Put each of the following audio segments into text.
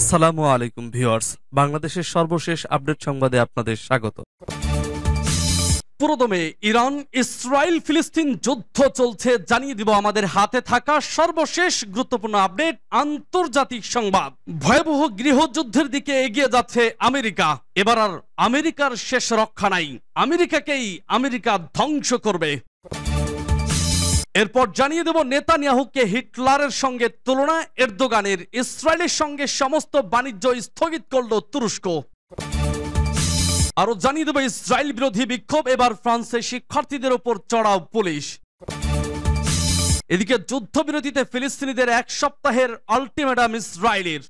আসসালামু আলাইকুম ভিউয়ার্স বাংলাদেশের সর্বশেষ আপডেট সংবাদে আপনাদের স্বাগত পুরোদমে ইরান ইসরায়েল ফিলিস্তিন যুদ্ধ চলছে জানিয়ে দিব আমাদের হাতে থাকা সর্বশেষ গুরুত্বপূর্ণ আপডেট আন্তর্জাতিক সংবাদ ভয়াবহ গৃহযুদ্ধের দিকে এগিয়ে যাচ্ছে আমেরিকা এবার আর আমেরিকার শেষ রক্ষা নাই আমেরিকাকেই আমেরিকা ধ্বংস করবে এরপর জানিয়ে দেব নেতানিয়াহুকে হিটলারের সঙ্গে তুলনা এরদোগানের ইসরায়েলের সঙ্গে সমস্ত বাণিজ্য স্থগিত করল তুরস্ক আরও জানিয়ে দেব ইসরায়েল বিরোধী বিক্ষোভ এবার ফ্রান্সে শিক্ষার্থীদের ওপর চড়াও পুলিশ এদিকে যুদ্ধবিরতিতে ফিলিস্তিনিদের এক সপ্তাহের আলটিমেটাম ইসরায়েলের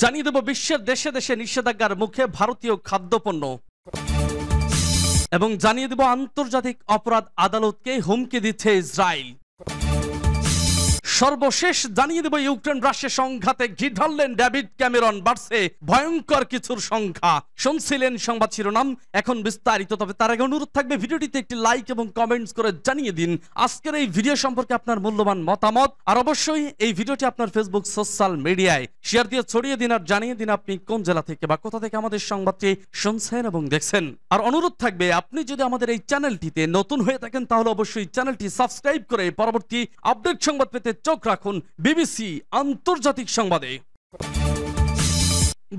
জানিয়ে দেব বিশ্বের দেশে দেশে নিষেধাজ্ঞার মুখে ভারতীয় খাদ্যপণ্য এবং জানিয়ে দেব আন্তর্জাতিক অপরাধ আদালতকে হুমকি দিচ্ছে ইসরায়েল সর্বশেষ জানিয়ে দেব ইউক্রেন রাশিয়া সংঘাতে ঘি ঢাললেন ডেভিড ক্যামেরন বাড়ছে ভয়ঙ্কর কিছুর সংখ্যা শুনছিলেন সংবাদ শিরোনাম এখন বিস্তারিত তবে তার আগে অনুরোধ থাকবে ভিডিওটিতে একটি লাইক এবং কমেন্টস করে জানিয়ে দিন আজকের এই ভিডিও সম্পর্কে আপনার মূল্যবান মতামত আর অবশ্যই এই ভিডিওটি আপনার ফেসবুক সোশ্যাল মিডিয়ায় শেয়ার দিয়ে ছড়িয়ে দিন আর জানিয়ে দিন আপনি কোন জেলা থেকে বা কোথা থেকে আমাদের সংবাদটি শুনছেন এবং দেখছেন আর অনুরোধ থাকবে আপনি যদি আমাদের এই চ্যানেলটিতে নতুন হয়ে থাকেন তাহলে অবশ্যই চ্যানেলটি সাবস্ক্রাইব করে পরবর্তী আপডেট সংবাদ পেতে চোখ রাখুন বিবিসি আন্তর্জাতিক সংবাদে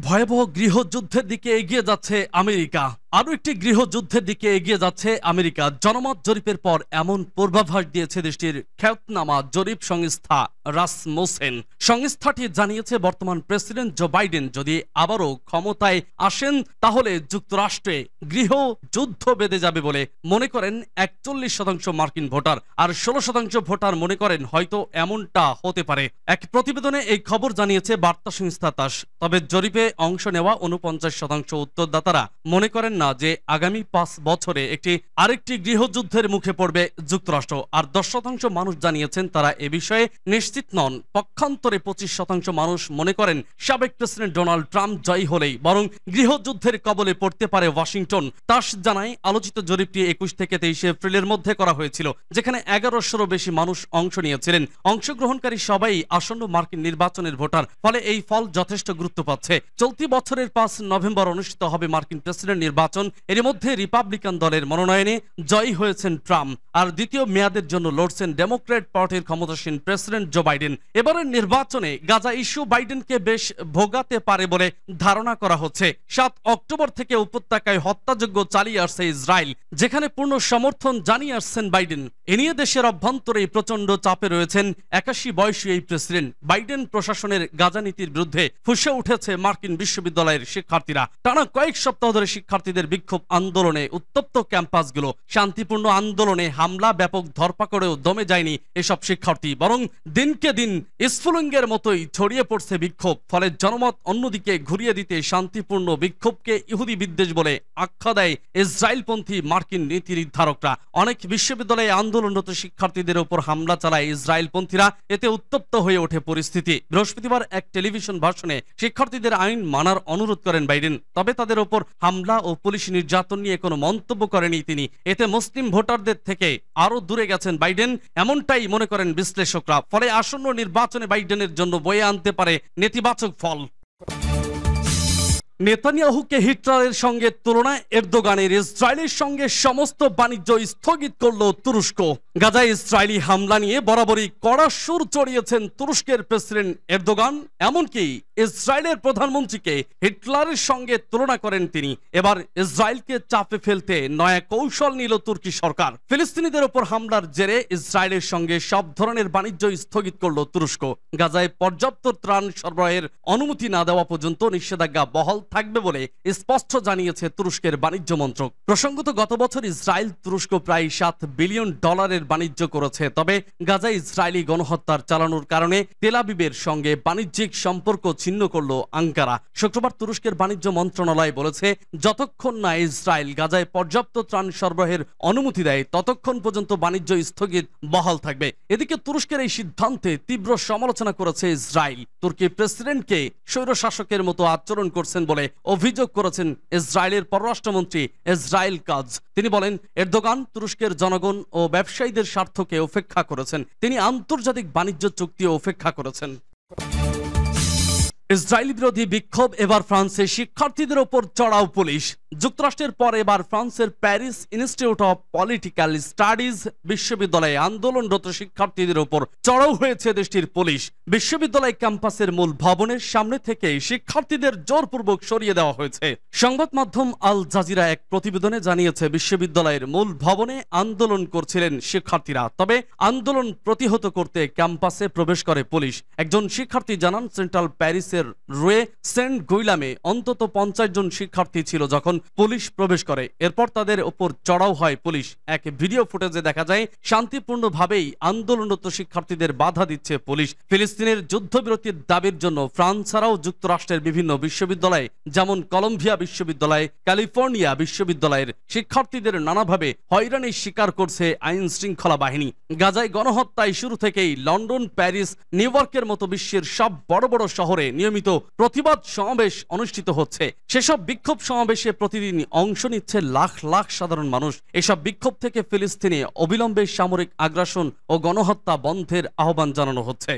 ভয়াবহ গৃহযুদ্ধের দিকে এগিয়ে যাচ্ছে আমেরিকা আরও একটি গৃহযুদ্ধের দিকে এগিয়ে যাচ্ছে আমেরিকা জনমত জরিপের পর এমন পূর্বাভাস দিয়েছে দেশটির খ্যাতনামা জরিপ সংস্থা রাসমোসেন সংস্থাটি জানিয়েছে বর্তমান প্রেসিডেন্ট জো বাইডেন যদি আবারও ক্ষমতায় আসেন তাহলে যুক্তরাষ্ট্রে গৃহযুদ্ধ বেঁধে যাবে বলে মনে করেন একচল্লিশ শতাংশ মার্কিন ভোটার আর ষোলো শতাংশ ভোটার মনে করেন হয়তো এমনটা হতে পারে এক প্রতিবেদনে এই খবর জানিয়েছে বার্তা সংস্থা তাস তবে জরিপে অংশ নেওয়া উনপঞ্চাশ শতাংশ উত্তরদাতারা মনে করেন না না যে আগামী পাঁচ বছরে একটি আরেকটি গৃহযুদ্ধের মুখে পড়বে যুক্তরাষ্ট্র আর দশ শতাংশ মানুষ জানিয়েছেন তারা এ বিষয়ে নিশ্চিত নন পক্ষান্তরে পঁচিশ শতাংশ মানুষ মনে করেন সাবেক প্রেসিডেন্ট ডোনাল্ড ট্রাম্প জয়ী হলেই বরং গৃহযুদ্ধের কবলে পড়তে পারে ওয়াশিংটন তাস জানায় আলোচিত জরিপটি একুশ থেকে তেইশে এপ্রিলের মধ্যে করা হয়েছিল যেখানে এগারোশোরও বেশি মানুষ অংশ নিয়েছিলেন অংশগ্রহণকারী সবাই আসন্ন মার্কিন নির্বাচনের ভোটার ফলে এই ফল যথেষ্ট গুরুত্ব পাচ্ছে চলতি বছরের পাঁচ নভেম্বর অনুষ্ঠিত হবে মার্কিন প্রেসিডেন্ট নির্বাচন নির্বাচন এর মধ্যে রিপাবলিকান দলের মনোনয়নে জয়ী হয়েছেন ট্রাম্প আর দ্বিতীয় মেয়াদের জন্য লড়ছেন ডেমোক্রেট পার্টির ক্ষমতাসীন প্রেসিডেন্ট জো বাইডেন এবারের নির্বাচনে গাজা ইস্যু বাইডেনকে বেশ ভোগাতে পারে বলে ধারণা করা হচ্ছে সাত অক্টোবর থেকে উপত্যকায় হত্যাযজ্ঞ চালিয়ে আসছে ইসরায়েল যেখানে পূর্ণ সমর্থন জানিয়ে আসছেন বাইডেন এ নিয়ে দেশের অভ্যন্তরে প্রচণ্ড চাপে রয়েছেন একাশি বয়সী এই প্রেসিডেন্ট বাইডেন প্রশাসনের গাজা নীতির বিরুদ্ধে ফুসে উঠেছে মার্কিন বিশ্ববিদ্যালয়ের শিক্ষার্থীরা টানা কয়েক সপ্তাহ ধরে শিক্ষার্থীদের শিক্ষার্থীদের বিক্ষোভ আন্দোলনে উত্তপ্ত ক্যাম্পাসগুলো শান্তিপূর্ণ আন্দোলনে হামলা ব্যাপক ধরপাকড়েও দমে যায়নি এসব শিক্ষার্থী বরং দিনকে দিন স্ফুলিঙ্গের মতোই ছড়িয়ে পড়ছে বিক্ষোভ ফলে জনমত অন্যদিকে ঘুরিয়ে দিতে শান্তিপূর্ণ বিক্ষোভকে ইহুদি বিদ্বেষ বলে আখ্যা দেয় ইসরায়েলপন্থী মার্কিন নীতি নির্ধারকরা অনেক বিশ্ববিদ্যালয়ে আন্দোলনরত শিক্ষার্থীদের উপর হামলা চালায় ইসরায়েলপন্থীরা এতে উত্তপ্ত হয়ে ওঠে পরিস্থিতি বৃহস্পতিবার এক টেলিভিশন ভাষণে শিক্ষার্থীদের আইন মানার অনুরোধ করেন বাইডেন তবে তাদের ওপর হামলা ও পুলিশ নির্যাতন নিয়ে কোনো মন্তব্য করেনি তিনি এতে মুসলিম ভোটারদের থেকে আরও দূরে গেছেন বাইডেন এমনটাই মনে করেন বিশ্লেষকরা ফলে আসন্ন নির্বাচনে বাইডেনের জন্য বয়ে আনতে পারে নেতিবাচক ফল নেতানিয়াহুকে হিটলারের সঙ্গে তুলনায় এরদোগানের ইসরায়েলের সঙ্গে সমস্ত বাণিজ্য স্থগিত করল তুরস্ক গাজায় ইসরায়েলি হামলা নিয়ে বরাবরই কড়া সুর চড়িয়েছেন তুরস্কের প্রেসিডেন্ট এরদোগান এমনকি ইসরায়েলের প্রধানমন্ত্রীকে হিটলারের সঙ্গে তুলনা করেন তিনি এবার ইসরায়েলকে চাপে ফেলতে নয়া কৌশল নিল তুর্কি সরকার ফিলিস্তিনিদের ওপর হামলার জেরে ইসরায়েলের সঙ্গে সব ধরনের বাণিজ্য স্থগিত করল তুরস্ক গাজায় পর্যাপ্ত ত্রাণ সরবরাহের অনুমতি না দেওয়া পর্যন্ত নিষেধাজ্ঞা বহাল থাকবে বলে স্পষ্ট জানিয়েছে তুরস্কের বাণিজ্য মন্ত্রক প্রসঙ্গত গত বছর ইসরায়েল তুরস্ক প্রায় সাত বিলিয়ন ডলারের তেলের বাণিজ্য করেছে তবে গাজা ইসরায়েলি গণহত্যার চালানোর কারণে তেলাবিবের সঙ্গে বাণিজ্যিক সম্পর্ক ছিন্ন করল আঙ্কারা শুক্রবার তুরস্কের বাণিজ্য মন্ত্রণালয় বলেছে যতক্ষণ না ইসরায়েল গাজায় পর্যাপ্ত ত্রাণ সরবরাহের অনুমতি দেয় ততক্ষণ পর্যন্ত বাণিজ্য স্থগিত বহাল থাকবে এদিকে তুরস্কের এই সিদ্ধান্তে তীব্র সমালোচনা করেছে ইসরায়েল তুর্কি প্রেসিডেন্টকে স্বৈরশাসকের মতো আচরণ করছেন বলে অভিযোগ করেছেন ইসরায়েলের পররাষ্ট্রমন্ত্রী ইসরায়েল কাজ তিনি বলেন এরদোগান তুরস্কের জনগণ ও ব্যবসায়ী ব্যবসায়ীদের স্বার্থকে উপেক্ষা করেছেন তিনি আন্তর্জাতিক বাণিজ্য চুক্তিও উপেক্ষা করেছেন ইসরায়েলি বিরোধী বিক্ষোভ এবার ফ্রান্সে শিক্ষার্থীদের ওপর চড়াও পুলিশ যুক্তরাষ্ট্রের পর এবার ফ্রান্সের Paris Institute of Political Studies বিশ্ববিদ্যালয়ে আন্দোলনরত শিক্ষার্থীদের উপর চড়াও হয়েছে দেশটির পুলিশ বিশ্ববিদ্যালয় ক্যাম্পাসের মূল ভবনের সামনে থেকে শিক্ষার্থীদের জোরপূর্বক সরিয়ে দেওয়া হয়েছে সংবাদ মাধ্যম আল জাজিরা এক প্রতিবেদনে জানিয়েছে বিশ্ববিদ্যালয়ের মূল ভবনে আন্দোলন করছিলেন শিক্ষার্থীরা তবে আন্দোলন প্রতিহত করতে ক্যাম্পাসে প্রবেশ করে পুলিশ একজন শিক্ষার্থী জানান সেন্ট্রাল প্যারিসের রুয়ে সেন্ট গুইলামে অন্তত পঞ্চাশ জন শিক্ষার্থী ছিল যখন পুলিশ প্রবেশ করে এরপর তাদের ওপর চড়াও হয় পুলিশ এক ভিডিও ফুটেজে দেখা যায় শান্তিপূর্ণভাবেই আন্দোলনরত শিক্ষার্থীদের বাধা দিচ্ছে পুলিশ ফিলিস্তিনের যুদ্ধবিরতির দাবির জন্য ফ্রান্স ছাড়াও যুক্তরাষ্ট্রের বিভিন্ন বিশ্ববিদ্যালয়ে যেমন কলম্বিয়া বিশ্ববিদ্যালয় ক্যালিফোর্নিয়া বিশ্ববিদ্যালয়ের শিক্ষার্থীদের নানাভাবে হয়রানি শিকার করছে আইন শৃঙ্খলা বাহিনী গাজায় গণহত্যায় শুরু থেকেই লন্ডন প্যারিস নিউ ইয়র্কের মতো বিশ্বের সব বড় বড় শহরে নিয়মিত প্রতিবাদ সমাবেশ অনুষ্ঠিত হচ্ছে সেসব বিক্ষোভ সমাবেশে প্রতিদিন অংশ নিচ্ছে লাখ লাখ সাধারণ মানুষ এসব বিক্ষোভ থেকে ফিলিস্তিনে অবিলম্বে সামরিক আগ্রাসন ও গণহত্যা বন্ধের আহ্বান জানানো হচ্ছে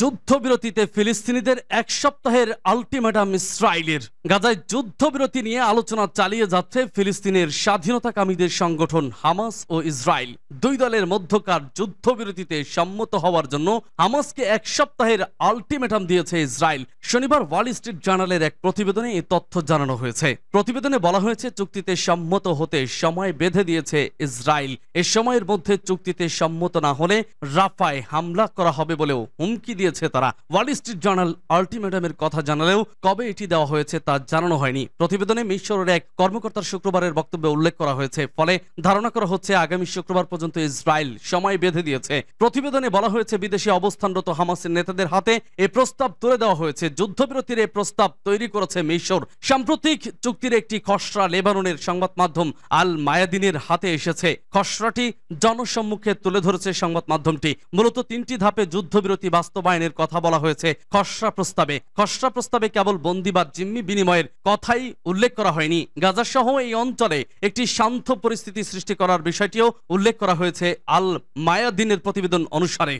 যুদ্ধবিরতিতে ফিলিস্তিনিদের এক সপ্তাহের আলটিমেটাম ইসরায়েলের গাজায় যুদ্ধবিরতি নিয়ে আলোচনা চালিয়ে যাচ্ছে ফিলিস্তিনের স্বাধীনতাকামীদের সংগঠন হামাস ও ইসরায়েল দুই দলের মধ্যকার যুদ্ধবিরতিতে সম্মত হওয়ার জন্য হামাসকে এক সপ্তাহের আলটিমেটাম দিয়েছে ইসরায়েল শনিবার ওয়াল স্ট্রিট জার্নালের এক প্রতিবেদনে এই তথ্য জানানো হয়েছে প্রতিবেদনে বলা হয়েছে চুক্তিতে সম্মত হতে সময় বেঁধে দিয়েছে ইসরায়েল এ সময়ের মধ্যে চুক্তিতে সম্মত না হলে রাফায় হামলা করা হবে বলেও হুমকি দিয়েছে তারা ওয়াল স্ট্রিট জার্নাল আলটিমেটামের কথা জানালেও কবে এটি দেওয়া হয়েছে তা জানানো হয়নি প্রতিবেদনে মিশরের এক কর্মকর্তার শুক্রবারের বক্তব্যে উল্লেখ করা হয়েছে ফলে ধারণা করা হচ্ছে আগামী শুক্রবার পর্যন্ত ইসরায়েল সময় বেঁধে দিয়েছে প্রতিবেদনে বলা হয়েছে বিদেশে অবস্থানরত হামাসের নেতাদের হাতে এ প্রস্তাব তুলে দেওয়া হয়েছে যুদ্ধবিরতির এ প্রস্তাব তৈরি করেছে মিশর সাম্প্রতিক চুক্তির একটি খসড়া লেবাননের সংবাদ মাধ্যম আল মায়াদিনের হাতে এসেছে খসড়াটি জনসম্মুখে তুলে ধরেছে সংবাদ মাধ্যমটি মূলত তিনটি ধাপে যুদ্ধবিরতি বাস্তবায়নের কথা বলা হয়েছে খসড়া প্রস্তাবে খসড়া প্রস্তাবে কেবল বন্দি বা জিম্মি বিনিময় বিনিময়ের কথাই উল্লেখ করা হয়নি গাজাসহ এই অঞ্চলে একটি শান্ত পরিস্থিতি সৃষ্টি করার বিষয়টিও উল্লেখ করা হয়েছে আল মায়াদিনের প্রতিবেদন অনুসারে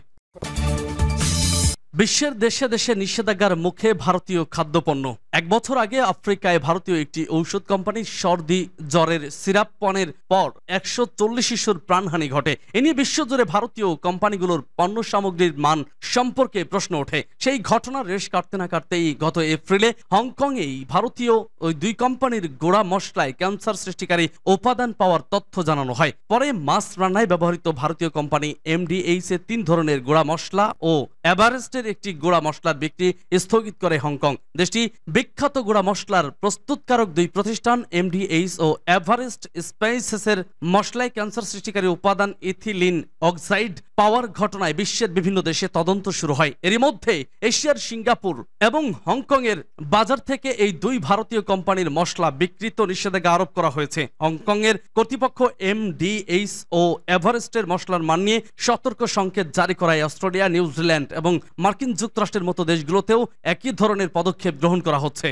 বিশ্বের দেশে দেশে নিষেধাজ্ঞার মুখে ভারতীয় খাদ্যপণ্য এক বছর আগে আফ্রিকায় ভারতীয় একটি ঔষধ কোম্পানি সর্দি জ্বরের সিরাপ পণের পর একশো চল্লিশ শিশুর প্রাণহানি ঘটে এ নিয়ে বিশ্বজুড়ে ভারতীয় কোম্পানিগুলোর পণ্য সামগ্রীর মান সম্পর্কে প্রশ্ন ওঠে সেই ঘটনার রেশ কাটতে না কাটতেই গত এপ্রিলে হংকংয়েই ভারতীয় ওই দুই কোম্পানির গোড়া মশলায় ক্যান্সার সৃষ্টিকারী উপাদান পাওয়ার তথ্য জানানো হয় পরে মাছ রান্নায় ব্যবহৃত ভারতীয় কোম্পানি এ তিন ধরনের গোড়া মশলা ও এভারেস্টের একটি গোড়া মশলার বিক্রি স্থগিত করে হংকং দেশটি বিখ্যাত গোড়া মশলার প্রস্তুতকারক দুই প্রতিষ্ঠান এমডিএইচ ও এভারেস্ট স্পাইসেসের মশলায় ক্যান্সার সৃষ্টিকারী উপাদান ইথিলিন অক্সাইড পাওয়ার ঘটনায় বিশ্বের বিভিন্ন দেশে তদন্ত শুরু হয় এরই মধ্যে এশিয়ার সিঙ্গাপুর এবং হংকং এর বাজার থেকে এই দুই ভারতীয় কোম্পানির মশলা বিকৃত নিষেধাজ্ঞা আরোপ করা হয়েছে হংকং এর কর্তৃপক্ষ এমডিএইচ ও এভারেস্টের মশলার মান নিয়ে সতর্ক সংকেত জারি করায় অস্ট্রেলিয়া নিউজিল্যান্ড এবং মার্কিন যুক্তরাষ্ট্রের মতো দেশগুলোতেও একই ধরনের পদক্ষেপ গ্রহণ করা হচ্ছে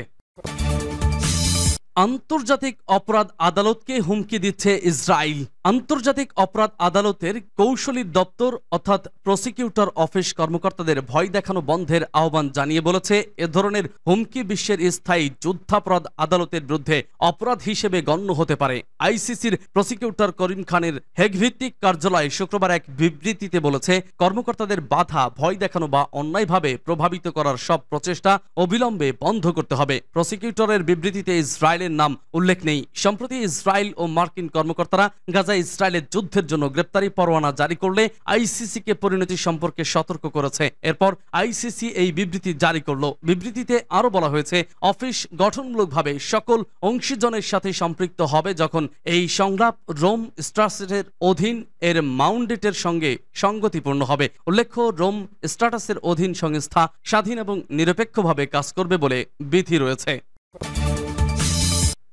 আন্তর্জাতিক অপরাধ আদালতকে হুমকি দিচ্ছে ইসরায়েল আন্তর্জাতিক অপরাধ আদালতের কৌশলী দপ্তর অর্থাৎ প্রসিকিউটর অফিস কর্মকর্তাদের ভয় দেখানো বন্ধের আহ্বান জানিয়ে বলেছে এ ধরনের হুমকি বিশ্বের স্থায়ী যুদ্ধাপরাধ আদালতের বিরুদ্ধে অপরাধ হিসেবে গণ্য হতে পারে আইসিসির প্রসিকিউটর করিম খানের হেগভিত্তিক কার্যালয়ে শুক্রবার এক বিবৃতিতে বলেছে কর্মকর্তাদের বাধা ভয় দেখানো বা অন্যায়ভাবে প্রভাবিত করার সব প্রচেষ্টা অবিলম্বে বন্ধ করতে হবে প্রসিকিউটরের বিবৃতিতে ইসরায়েলের নাম উল্লেখ নেই সম্প্রতি ইসরায়েল ও মার্কিন কর্মকর্তারা গাজায় গাজা ইসরায়েলের যুদ্ধের জন্য গ্রেপ্তারি পরোয়ানা জারি করলে আইসিসিকে পরিণতি সম্পর্কে সতর্ক করেছে এরপর আইসিসি এই বিবৃতি জারি করল বিবৃতিতে আরও বলা হয়েছে অফিস গঠনমূলকভাবে সকল অংশীজনের সাথে সম্পৃক্ত হবে যখন এই সংলাপ রোম স্ট্রাসের অধীন এর মাউন্ডেটের সঙ্গে সঙ্গতিপূর্ণ হবে উল্লেখ্য রোম স্ট্যাটাসের অধীন সংস্থা স্বাধীন এবং নিরপেক্ষভাবে কাজ করবে বলে বিধি রয়েছে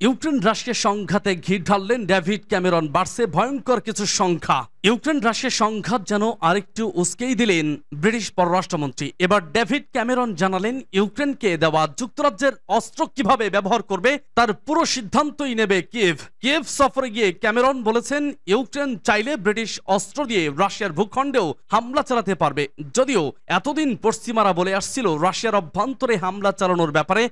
ইউক্রেন রাশিয়া সংঘাতে ঘির ঢাললেন ডেভিড ক্যামেরন বাড়ছে ভয়ঙ্কর কিছু সংখ্যা ইউক্রেন রাশিয়া সংঘাত যেন আরেকটু উস্কেই দিলেন ব্রিটিশ পররাষ্ট্রমন্ত্রী এবার ডেভিড ক্যামেরন জানালেন ইউক্রেনকে দেওয়া যুক্তরাজ্যের অস্ত্র কিভাবে ব্যবহার করবে তার পুরো সিদ্ধান্তই নেবে কিভ কিভ সফরে গিয়ে ক্যামেরন বলেছেন ইউক্রেন চাইলে ব্রিটিশ অস্ত্র দিয়ে রাশিয়ার ভূখণ্ডেও হামলা চালাতে পারবে যদিও এতদিন পশ্চিমারা বলে আসছিল রাশিয়ার অভ্যন্তরে হামলা চালানোর ব্যাপারে